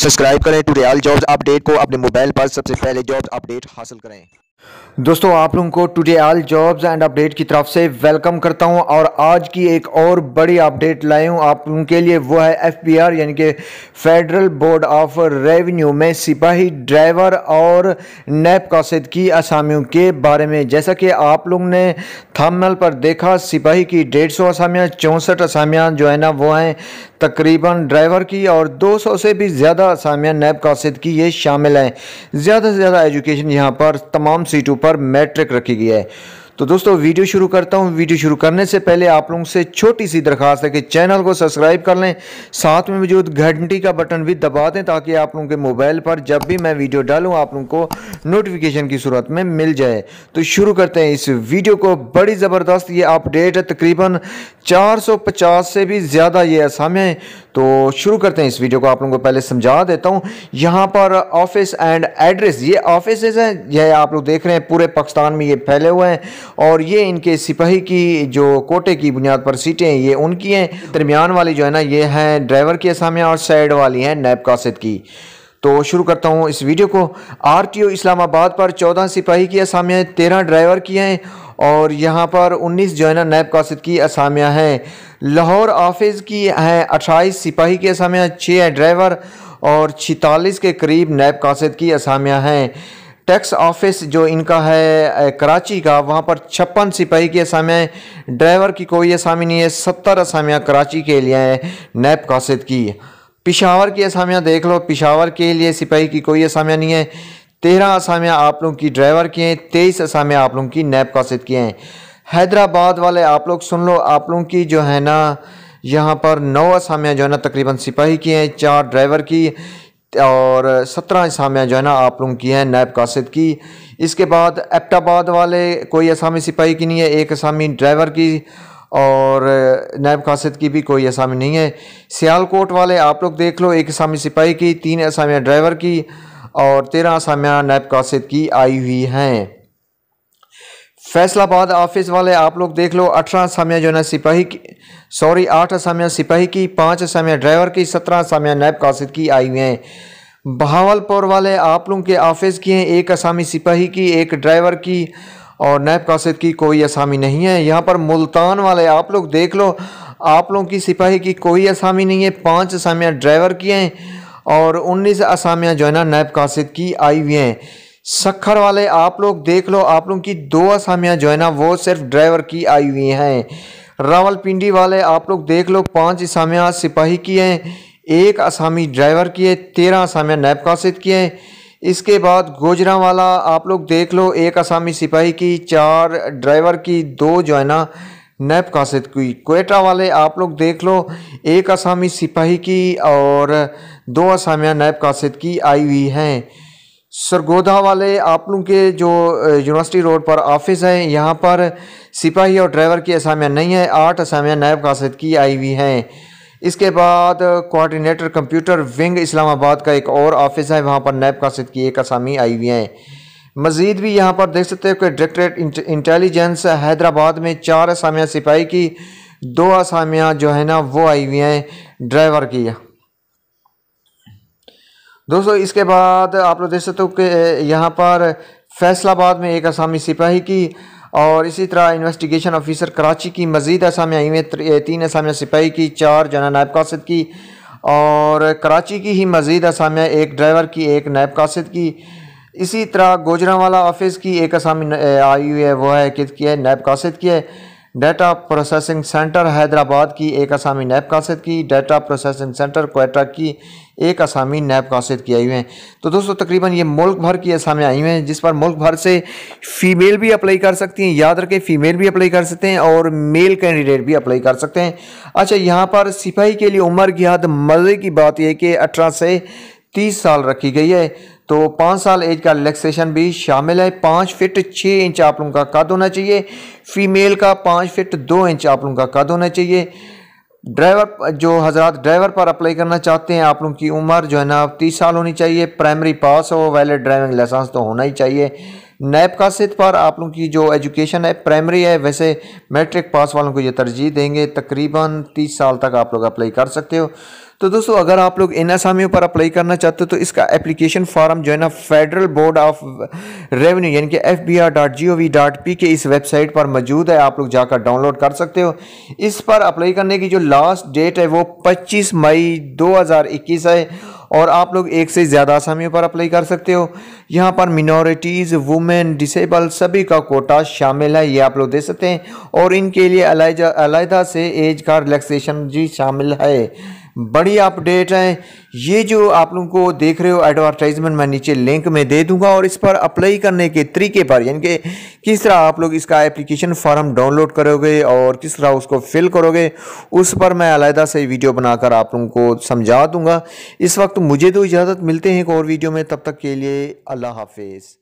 subscribe करें to real jobs update को अपने मोबाइल पर सबसे पहले जॉब्स अपडेट हासिल करें दोस्तों आप लोगों को today all jobs and update की तरफ से वेलकम करता हूं और आज की एक और बड़ी अपडेट लाए हूं आप लोगों के लिए वो है एफपीआर यानी कि फेडरल बोर्ड ऑफ रेवेन्यू में सिपाही ड्राइवर और नैप कासद की असामियों के बारे में जैसा कि आप लोगों ने थंबनेल पर देखा सिपाही की डेढ़ सौ असामियाँ चौंसठ असामियाँ जो है ना वो हैं तकरीबन ड्राइवर की और 200 से भी ज़्यादा असामियाँ नैब कासद की ये शामिल हैं ज़्यादा से ज़्यादा एजुकेशन यहाँ पर तमाम सीटों पर मैट्रिक रखी गई है तो दोस्तों वीडियो शुरू करता हूं वीडियो शुरू करने से पहले आप लोगों से छोटी सी दरखास्त है कि चैनल को सब्सक्राइब कर लें साथ में मौजूद घंटी का बटन भी दबा दें ताकि आप लोगों के मोबाइल पर जब भी मैं वीडियो डालूं आप लोगों को नोटिफिकेशन की सूरत में मिल जाए तो शुरू करते हैं इस वीडियो को बड़ी ज़बरदस्त ये अपडेट है तकरीबन चार से भी ज़्यादा ये असम तो शुरू करते हैं इस वीडियो को आप लोगों को पहले समझा देता हूँ यहाँ पर ऑफिस एंड एड्रेस ये ऑफिस हैं यह आप लोग देख रहे हैं पूरे पाकिस्तान में ये फैले हुए हैं और ये इनके सिपाही की जो कोटे की बुनियाद पर सीटें हैं ये उनकी हैं दरमियान वाली जो है ना ये हैं ड्राइवर की असामियाँ और साइड वाली हैं नैब कासिद की तो शुरू करता हूँ इस वीडियो को आर इस्लामाबाद पर चौदह सिपाही की असामियाँ तेरह ड्राइवर की हैं और यहाँ पर 19 जोना नैब कासद की असामियाँ हैं लाहौर ऑफिस की हैं अट्ठाईस सिपाही की असामियाँ छः ड्राइवर और छितालीस के करीब नैब कासद की असामियाँ हैं टैक्स ऑफिस जो इनका है कराची का वहाँ पर छप्पन सिपाही की असामियाँ हैं ड्राइवर की कोई असामी नहीं है सत्तर असामियाँ कराची के लिए हैं नैब कासद की पिशावर की असामियाँ देख लो पिशावर के लिए सिपाही की कोई असामियाँ नहीं है तेरह असामियाँ आप लोगों की ड्राइवर की हैं तेईस असामियाँ आप लोगों की नैब कासद की हैं हैदराबाद वाले आप लोग सुन लो आप लोगों की जो है ना यहाँ पर नौ असामियाँ जो है ना तकरीबन सिपाही की हैं चार ड्राइवर की और सत्रह असामियाँ जो है ना आप लोगों की हैं नैब कासद की इसके बाद एपटाबाद वाले कोई असामी सिपाही की नहीं है एक असामी ड्राइवर की और नैब कासद की भी कोई असामी नहीं है सियालकोट वाले आप लोग देख लो एक असामी सिपाही की तीन असामियाँ ड्राइवर की और तेरह आसामियाँ नैब कासिद की आई हुई हैं फैसलाबाद ऑफिस वाले आप लोग देख लो अठारह आसामियाँ जो है सिपाही की सॉरी आठ आसामियाँ सिपाही की पाँच आसामियाँ ड्राइवर की सत्रह आसामियाँ नैब कासिद की आई हुई हैं बहावलपुर वाले आप लोगों के ऑफिस की हैं एक आसामी सिपाही की एक ड्राइवर की और नैब कासिद की कोई आसामी नहीं है यहाँ पर मुल्तान वाले आप लोग देख लो आप लोगों की सिपाही की कोई आसामी नहीं है पाँच आसामियाँ ड्राइवर की हैं और 19 असामियाँ जो है ना नैब कासिद की आई हुई हैं सखर वाले आप लोग देख लो आप लोगों की दो असामियाँ जो है ना वो सिर्फ ड्राइवर की आई हुई हैं रावलपिंडी वाले आप लोग देख लो पाँच असामियाँ सिपाही की हैं एक असामी ड्राइवर की है तेरह असामियाँ नैब कासिद की हैं इसके बाद गोजरा वाला आप लोग देख लो एक असामी सिपाही की चार ड्राइवर की दो जो है ना नैब कासिद की कोयटा वाले आप लोग देख लो एक असामी सिपाही की और दो असामियाँ नैब कासिद की आई हुई हैं सरगोधा वाले आप लोग के जो यूनिवर्सिटी रोड पर ऑफिस है यहाँ पर सिपाही और ड्राइवर की असामियाँ नहीं है आठ असामियाँ नैब कासिद की आई हुई हैं इसके बाद कोऑर्डिनेटर कंप्यूटर विंग इस्लामाबाद का एक और ऑफिस है वहाँ पर नैब कासिद की एक असामी आई हुई हैं मज़ीद भी यहाँ पर देख सकते हो कि डायरेक्टरेट इंटेलिजेंस हैदराबाद में चार असामियाँ सिपाही की दो असामियाँ जो है ना वो आई हुई हैं ड्राइवर की दोस्तों इसके बाद आप लोग देख सकते हो कि यहाँ पर फैसलाबाद में एक असामी सिपाही की और इसी तरह इन्वेस्टिगेशन ऑफिसर कराची की मज़ीद असामियाँ आई हुई हैं तीन असामियाँ सिपाही की चार जना नायब कासद की और कराची की ही मज़ीद असामियाँ एक ड्राइवर की एक नायब कासद की इसी तरह गोजरावाला ऑफिस की एक असामी आई हुई है वो है कित की है नैब कासिद की है डाटा प्रोसेसिंग सेंटर हैदराबाद की एक असामी नैब कासिद की डाटा प्रोसेसिंग सेंटर कोयटा की एक असामी नैब कासिद की आई हुई हैं तो दोस्तों तकरीबन ये मुल्क भर की असामियाँ आई हुई हैं जिस पर मुल्क भर से फ़ीमेल भी अप्लाई कर सकती हैं याद रखें फ़ीमेल भी अप्लाई कर सकते हैं और मेल कैंडिडेट भी अप्लाई कर सकते हैं अच्छा यहाँ पर सिपाही के लिए उम्र की हद मज़े की बात यह कि अठारह से तीस साल रखी गई है तो पाँच साल एज का रिलैक्सेशन भी शामिल है पाँच फिट छः इंच आप लोगों का कद होना चाहिए फीमेल का पाँच फिट दो इंच आप लोगों का कद होना चाहिए ड्राइवर जो हजरात ड्राइवर पर अप्लाई करना चाहते हैं आप लोगों की उम्र जो है ना तीस साल होनी चाहिए प्राइमरी पास हो वैलिड ड्राइविंग लाइसेंस तो होना ही चाहिए नैब का सित पर आप लोगों की जो एजुकेशन है प्राइमरी है वैसे मैट्रिक पास वालों को ये तरजीह देंगे तकरीबन तीस साल तक आप लोग अप्लाई कर सकते हो तो दोस्तों अगर आप लोग इन आसामियों पर अप्लाई करना चाहते हो तो इसका एप्लीकेशन फॉर्म जो है ना फेडरल बोर्ड ऑफ रेवेन्यू यानी कि F B R dot G O V dot P K इस वेबसाइट पर मौजूद है आप लोग जाकर डाउनलोड कर सकते हो इस पर अप्लाई करने की जो लास्ट डेट है वो 25 मई 2021 है और आप लोग एक से ज़्यादा आसामियों पर अप्लाई कर सकते हो यहाँ पर मिनोरिटीज़ वुमेन डिसेबल सभी का कोटा शामिल है ये आप लोग दे सकते हैं और इनके लिए अलाइदा से एज का रिलैक्सेशन जी शामिल है बड़ी अपडेट है ये जो आप लोगों को देख रहे हो एडवर्टाइजमेंट मैं नीचे लिंक में दे दूंगा और इस पर अप्लाई करने के तरीके पर यानी कि किस तरह आप लोग इसका एप्लीकेशन फॉर्म डाउनलोड करोगे और किस तरह उसको फिल करोगे उस पर मैं अलहदा से वीडियो बनाकर आप लोगों को समझा दूंगा इस वक्त मुझे तो इजाज़त मिलते हैं एक और वीडियो में तब तक के लिए अल्लाह हाफिज़